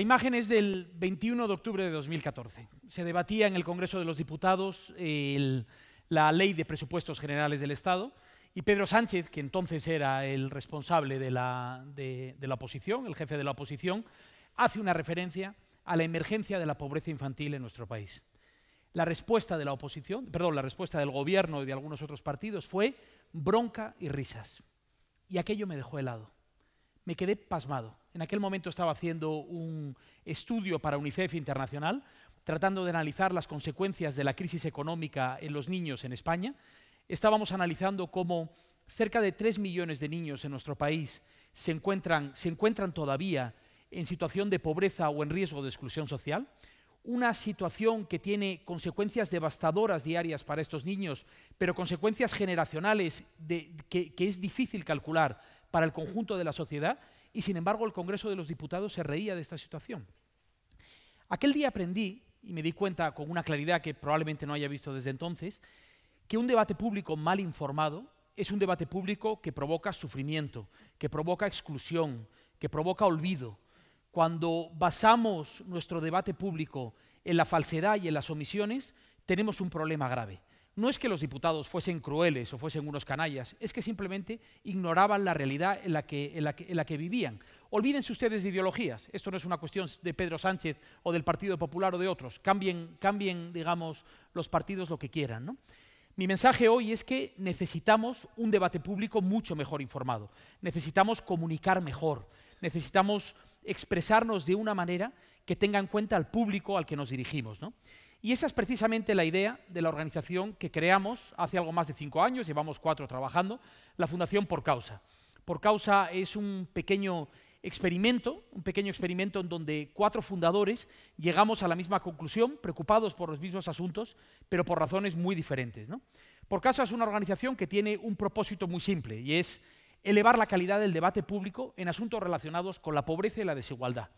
La imagen es del 21 de octubre de 2014. Se debatía en el Congreso de los Diputados la ley de presupuestos generales del Estado y Pedro Sánchez, que entonces era el responsable de la, de la oposición, el jefe de la oposición, hace una referencia a la emergencia de la pobreza infantil en nuestro país. La respuesta de la oposición, perdón, la respuesta del gobierno y de algunos otros partidos fue bronca y risas. Y aquello me dejó helado me quedé pasmado. En aquel momento estaba haciendo un estudio para UNICEF Internacional, tratando de analizar las consecuencias de la crisis económica en los niños en España. Estábamos analizando cómo cerca de 3 millones de niños en nuestro país se encuentran, se encuentran todavía en situación de pobreza o en riesgo de exclusión social. Una situación que tiene consecuencias devastadoras diarias para estos niños, pero consecuencias generacionales que es difícil calcular para el conjunto de la sociedad y sin embargo el Congreso de los Diputados se reía de esta situación. Aquel día aprendí, y me di cuenta con una claridad que probablemente no haya visto desde entonces, que un debate público mal informado es un debate público que provoca sufrimiento, que provoca exclusión, que provoca olvido. Cuando basamos nuestro debate público en la falsedad y en las omisiones, tenemos un problema grave. No es que los diputados fuesen crueles o fuesen unos canallas, es que simplemente ignoraban la realidad en la que, la que, vivían. Olvídense ustedes de ideologías, esto no es una cuestión de Pedro Sánchez o del Partido Popular o de otros, cambien, cambien digamos, los partidos lo que quieran. ¿no? Mi mensaje hoy es que necesitamos un debate público mucho mejor informado, necesitamos comunicar mejor, necesitamos expresarnos de una manera que tenga en cuenta al público al que nos dirigimos. ¿no? Y esa es precisamente la idea de la organización que creamos hace algo más de cinco años, llevamos cuatro trabajando, la Fundación Por Causa. Por Causa es un pequeño experimento, un pequeño experimento en donde cuatro fundadores llegamos a la misma conclusión, preocupados por los mismos asuntos, pero por razones muy diferentes. ¿no? Por Causa es una organización que tiene un propósito muy simple y es elevar la calidad del debate público en asuntos relacionados con la pobreza y la desigualdad.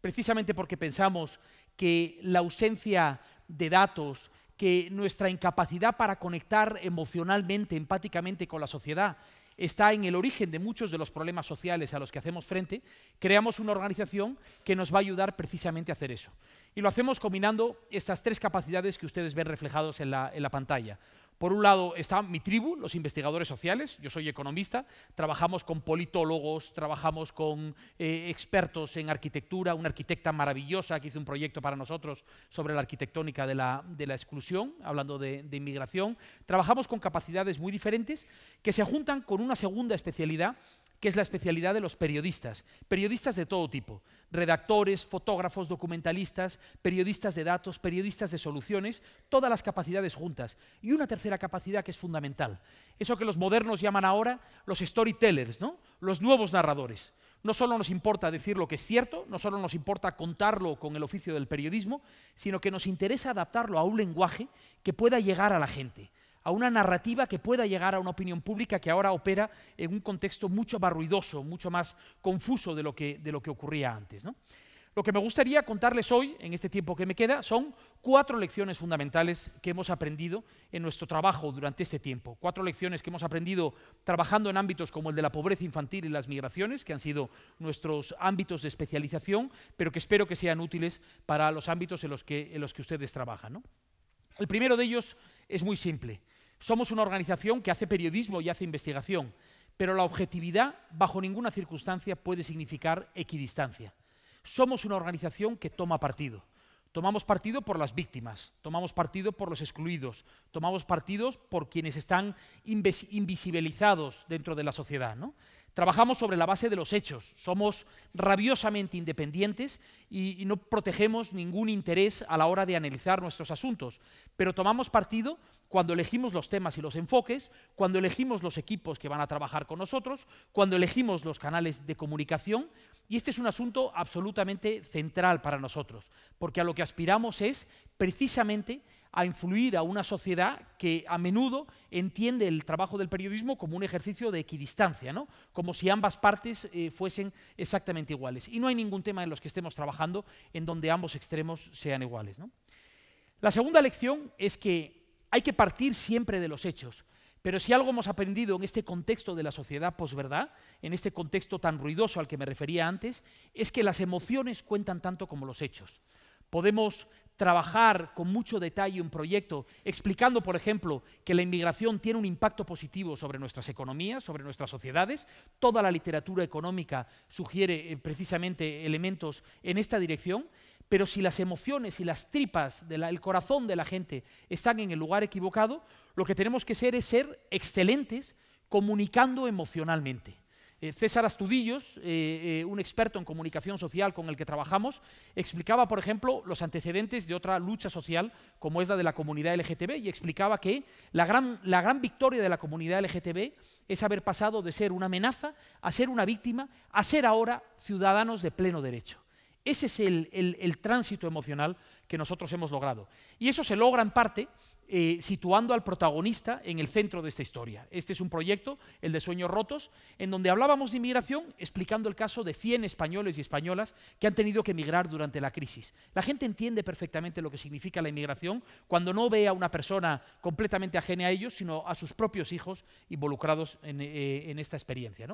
Precisamente porque pensamos que la ausencia de datos, que nuestra incapacidad para conectar emocionalmente, empáticamente con la sociedad está en el origen de muchos de los problemas sociales a los que hacemos frente, creamos una organización que nos va a ayudar precisamente a hacer eso. Y lo hacemos combinando estas tres capacidades que ustedes ven reflejados en la, en la pantalla. Por un lado está mi tribu, los investigadores sociales, yo soy economista, trabajamos con politólogos, trabajamos con eh, expertos en arquitectura, una arquitecta maravillosa que hizo un proyecto para nosotros sobre la arquitectónica de la, exclusión, hablando de, inmigración. Trabajamos con capacidades muy diferentes que se juntan con una segunda especialidad que es la especialidad de los periodistas, periodistas de todo tipo, redactores, fotógrafos, documentalistas, periodistas de datos, periodistas de soluciones, todas las capacidades juntas. Y una tercera capacidad que es fundamental, eso que los modernos llaman ahora los storytellers, los nuevos narradores. No solo nos importa decir lo que es cierto, no solo nos importa contarlo con el oficio del periodismo, sino que nos interesa adaptarlo a un lenguaje que pueda llegar a la gente a una narrativa que pueda llegar a una opinión pública que ahora opera en un contexto mucho más ruidoso, mucho más confuso de lo que, ocurría antes. Lo que me gustaría contarles hoy, en este tiempo que me queda, son cuatro lecciones fundamentales que hemos aprendido en nuestro trabajo durante este tiempo. Cuatro lecciones que hemos aprendido trabajando en ámbitos como el de la pobreza infantil y las migraciones, que han sido nuestros ámbitos de especialización, pero que espero que sean útiles para los ámbitos en los que, ustedes trabajan. El primero de ellos es muy simple. Somos una organización que hace periodismo y hace investigación, pero la objetividad bajo ninguna circunstancia puede significar equidistancia. Somos una organización que toma partido. Tomamos partido por las víctimas, tomamos partido por los excluidos, tomamos partido por quienes están invisibilizados dentro de la sociedad. Trabajamos sobre la base de los hechos, somos rabiosamente independientes y, no protegemos ningún interés a la hora de analizar nuestros asuntos, pero tomamos partido cuando elegimos los temas y los enfoques, cuando elegimos los equipos que van a trabajar con nosotros, cuando elegimos los canales de comunicación, y este es un asunto absolutamente central para nosotros, porque a lo que aspiramos es precisamente a influir a una sociedad que a menudo entiende el trabajo del periodismo como un ejercicio de equidistancia, ¿no? como si ambas partes eh, fuesen exactamente iguales. Y no hay ningún tema en los que estemos trabajando en donde ambos extremos sean iguales. ¿no? La segunda lección es que hay que partir siempre de los hechos. Pero si algo hemos aprendido en este contexto de la sociedad posverdad, en este contexto tan ruidoso al que me refería antes, es que las emociones cuentan tanto como los hechos. Podemos trabajar con mucho detalle un proyecto explicando, por ejemplo, que la inmigración tiene un impacto positivo sobre nuestras economías, sobre nuestras sociedades. Toda la literatura económica sugiere eh, precisamente elementos en esta dirección. Pero si las emociones y las tripas, del corazón de la gente están en el lugar equivocado, lo que tenemos que ser es ser excelentes comunicando emocionalmente. Eh, César Astudillos, eh, eh, un experto en comunicación social con el que trabajamos, explicaba, por ejemplo, los antecedentes de otra lucha social como es la de la comunidad LGTB y explicaba que la gran, la gran victoria de la comunidad LGTB es haber pasado de ser una amenaza a ser una víctima, a ser ahora ciudadanos de pleno derecho. Ese es el, tránsito emocional que nosotros hemos logrado. Y eso se logra en parte eh, situando al protagonista en el centro de esta historia. Este es un proyecto, el de Sueños Rotos, en donde hablábamos de inmigración explicando el caso de 100 españoles y españolas que han tenido que emigrar durante la crisis. La gente entiende perfectamente lo que significa la inmigración cuando no ve a una persona completamente ajena a ellos, sino a sus propios hijos involucrados en, eh, esta experiencia.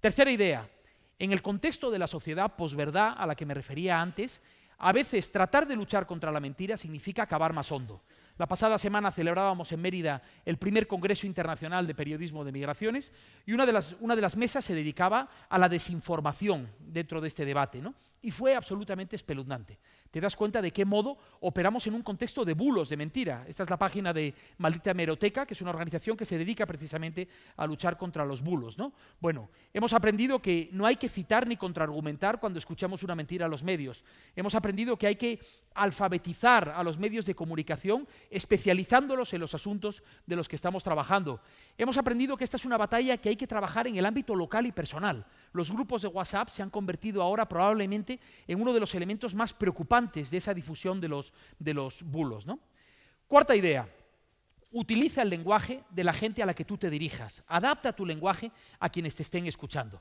Tercera idea, en el contexto de la sociedad posverdad a la que me refería antes, a veces tratar de luchar contra la mentira significa acabar más hondo. La pasada semana celebrábamos en Mérida el primer Congreso Internacional de Periodismo de Migraciones y una de las, una de las mesas se dedicaba a la desinformación dentro de este debate. ¿no? Y fue absolutamente espeluznante. Te das cuenta de qué modo operamos en un contexto de bulos, de mentira. Esta es la página de Maldita Meroteca, que es una organización que se dedica precisamente a luchar contra los bulos. ¿no? Bueno, hemos aprendido que no hay que citar ni contraargumentar cuando escuchamos una mentira a los medios. Hemos aprendido que hay que alfabetizar a los medios de comunicación, especializándolos en los asuntos de los que estamos trabajando. Hemos aprendido que esta es una batalla que hay que trabajar en el ámbito local y personal. Los grupos de WhatsApp se han convertido ahora probablemente en uno de los elementos más preocupantes de esa difusión de los, de los bulos. Cuarta idea, utiliza el lenguaje de la gente a la que tú te dirijas. Adapta tu lenguaje a quienes te estén escuchando.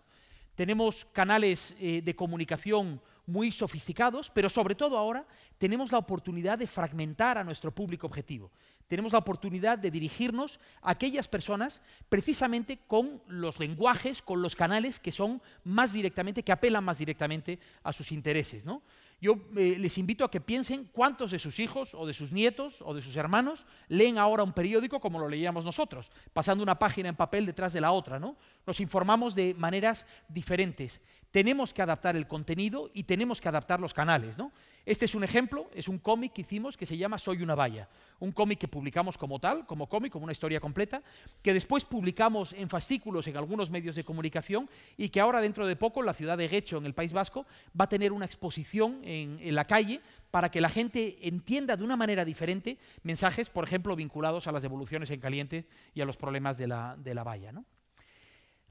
Tenemos canales eh, de comunicación muy sofisticados, pero sobre todo ahora tenemos la oportunidad de fragmentar a nuestro público objetivo. Tenemos la oportunidad de dirigirnos a aquellas personas precisamente con los lenguajes, con los canales que son más directamente, que apelan más directamente a sus intereses. ¿no? Yo eh, les invito a que piensen cuántos de sus hijos o de sus nietos o de sus hermanos leen ahora un periódico como lo leíamos nosotros, pasando una página en papel detrás de la otra, ¿no? Nos informamos de maneras diferentes. Tenemos que adaptar el contenido y tenemos que adaptar los canales, ¿no? Este es un ejemplo, es un cómic que hicimos que se llama Soy una valla, un cómic que publicamos como tal, como cómic, como una historia completa, que después publicamos en fascículos en algunos medios de comunicación y que ahora dentro de poco la ciudad de Guecho en el País Vasco va a tener una exposición en, la calle para que la gente entienda de una manera diferente mensajes, por ejemplo, vinculados a las devoluciones en caliente y a los problemas de la, de la valla.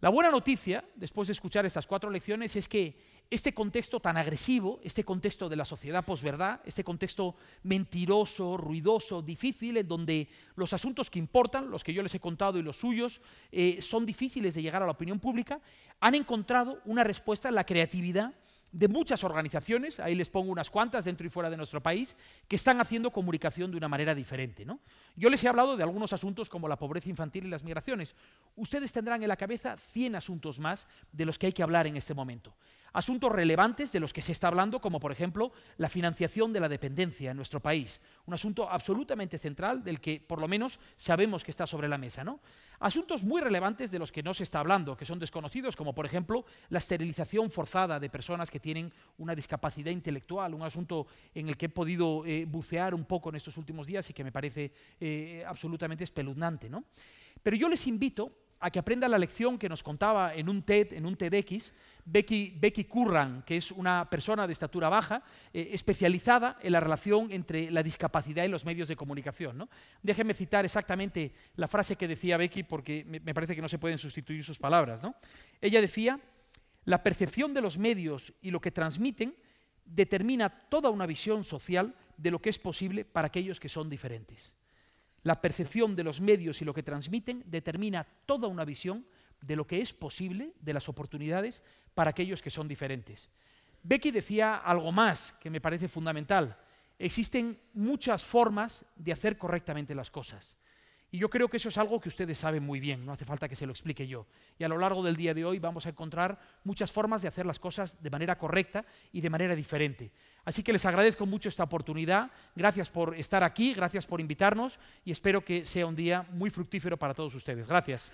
La buena noticia, después de escuchar estas cuatro lecciones, es que este contexto tan agresivo, este contexto de la sociedad posverdad, este contexto mentiroso, ruidoso, difícil, en donde los asuntos que importan, los que yo les he contado y los suyos, eh, son difíciles de llegar a la opinión pública, han encontrado una respuesta en la creatividad de muchas organizaciones, ahí les pongo unas cuantas dentro y fuera de nuestro país, que están haciendo comunicación de una manera diferente. ¿no? Yo les he hablado de algunos asuntos como la pobreza infantil y las migraciones. Ustedes tendrán en la cabeza 100 asuntos más de los que hay que hablar en este momento. Asuntos relevantes de los que se está hablando, como por ejemplo la financiación de la dependencia en nuestro país, un asunto absolutamente central del que por lo menos sabemos que está sobre la mesa. Asuntos muy relevantes de los que no se está hablando, que son desconocidos, como por ejemplo la esterilización forzada de personas que tienen una discapacidad intelectual, un asunto en el que he podido eh, bucear un poco en estos últimos días y que me parece eh, absolutamente espeluznante. Pero yo les invito a que aprenda la lección que nos contaba en un TED, en un TEDx, Becky, Becky Curran, que es una persona de estatura baja, eh, especializada en la relación entre la discapacidad y los medios de comunicación. ¿no? Déjenme citar exactamente la frase que decía Becky, porque me parece que no se pueden sustituir sus palabras. Ella decía, la percepción de los medios y lo que transmiten determina toda una visión social de lo que es posible para aquellos que son diferentes. La percepción de los medios y lo que transmiten determina toda una visión de lo que es posible, de las oportunidades para aquellos que son diferentes. Becky decía algo más que me parece fundamental. Existen muchas formas de hacer correctamente las cosas. Y yo creo que eso es algo que ustedes saben muy bien, no hace falta que se lo explique yo. Y a lo largo del día de hoy vamos a encontrar muchas formas de hacer las cosas de manera correcta y de manera diferente. Así que les agradezco mucho esta oportunidad, gracias por estar aquí, gracias por invitarnos y espero que sea un día muy fructífero para todos ustedes. Gracias.